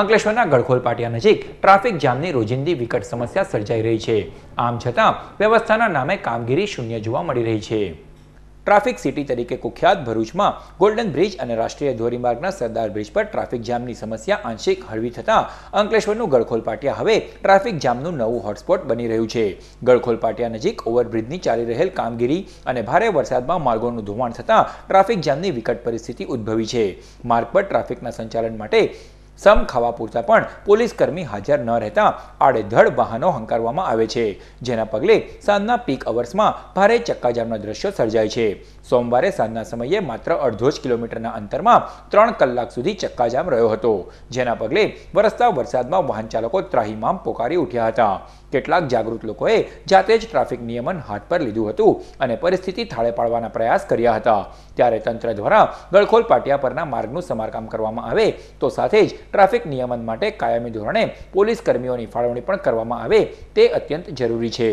અંકલેશ્વરના ગળખોલ પાટિયા નજીક ટ્રાફિક જામની રોજિંદી વિકટ સમસ્યા સર્જાઈ રહી છે આમ છતાં વ્યવસ્થાના નામે કામગીરી શૂન્ય જોવા મળી રહી છે ટ્રાફિક સિટી તરીકે કુખ્યાત ભરૂચમાં ગોલ્ડન બ્રિજ અને રાષ્ટ્રીય ધોરીમાર્ગના સરદાર બ્રિજ પર ટ્રાફિક જામની સમસ્યા આંશિક હળવી થતાં અંકલેશ્વરનું ગળખોલ પાટિયા હવે ટ્રાફિક જામનું નવું હોટસ્પોટ બની રહ્યું છે ગળખોલ પાટિયા નજીક ઓવરબ્રિજની ચાલી રહેલ કામગીરી અને ભારે વરસાદમાં માર્ગોનું ધોવાણ થતાં ટ્રાફિક જામની વિકટ પરિસ્થિતિ ઉદ્ભવી છે માર્ગ પર ટ્રાફિકના સંચાલન માટે સમ ખાવા પૂરતા પણ પોલીસકર્મી હાજર ન રહેતા આડેધડ વાહનો હંકારવામાં આવે છે જેના પગલે સાંજના પીક અવર્સમાં ભારે ચક્કાજામના દ્રશ્યો સર્જાય છે સોમવારે સાંજના સમયે માત્ર અડધો જ કિલોમીટરના અંતરમાં ત્રણ કલાક સુધી ચક્કાજામ રહ્યો હતો જેના પગલે વરસતા વરસાદમાં વાહન ચાલકો ત્રાહીમામ પોકારી ઉઠ્યા હતા કેટલાક જાગૃત લોકોએ જાતે જ ટ્રાફિક નિયમન હાથ પર લીધું હતું અને પરિસ્થિતિ થાળે પાડવાના પ્રયાસ કર્યા હતા ત્યારે તંત્ર દ્વારા ગળખોલ પાટિયા પરના માર્ગનું સમારકામ કરવામાં આવે તો સાથે જ ટ્રાફિક નિયમન માટે કાયમી ધોરણે પોલીસ કર્મીઓની ફાળવણી પણ કરવામાં આવે તે અત્યંત જરૂરી છે